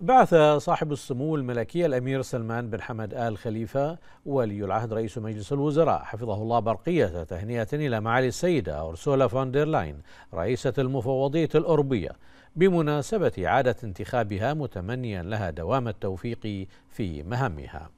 بعث صاحب السمو الملكي الأمير سلمان بن حمد آل خليفة ولي العهد رئيس مجلس الوزراء حفظه الله برقية تهنئة إلى معالي السيدة أرسولا فوندرلاين رئيسة المفوضية الأوروبية بمناسبة إعادة انتخابها متمنيا لها دوام التوفيق في مهامها